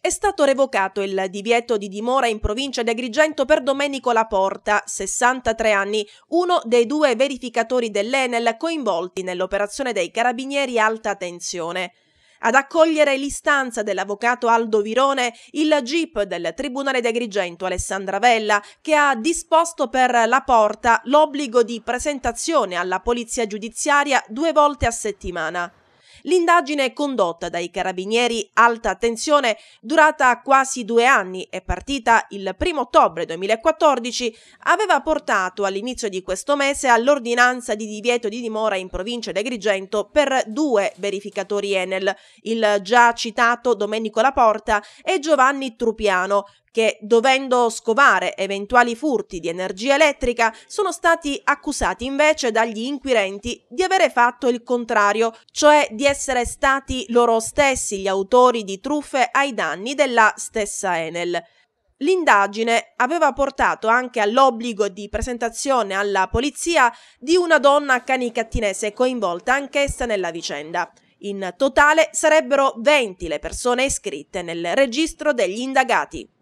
è stato revocato il divieto di dimora in provincia di Agrigento per Domenico Laporta, 63 anni, uno dei due verificatori dell'Enel coinvolti nell'operazione dei carabinieri alta tensione. Ad accogliere l'istanza dell'avvocato Aldo Virone, il GIP del Tribunale di Agrigento Alessandra Vella, che ha disposto per la porta l'obbligo di presentazione alla polizia giudiziaria due volte a settimana. L'indagine condotta dai carabinieri alta tensione, durata quasi due anni e partita il 1 ottobre 2014, aveva portato all'inizio di questo mese all'ordinanza di divieto di dimora in provincia di Agrigento per due verificatori Enel, il già citato Domenico Laporta e Giovanni Trupiano, che, dovendo scovare eventuali furti di energia elettrica, sono stati accusati invece dagli inquirenti di avere fatto il contrario, cioè di essere stati loro stessi gli autori di truffe ai danni della stessa Enel. L'indagine aveva portato anche all'obbligo di presentazione alla polizia di una donna canicattinese coinvolta anch'essa nella vicenda. In totale sarebbero 20 le persone iscritte nel registro degli indagati.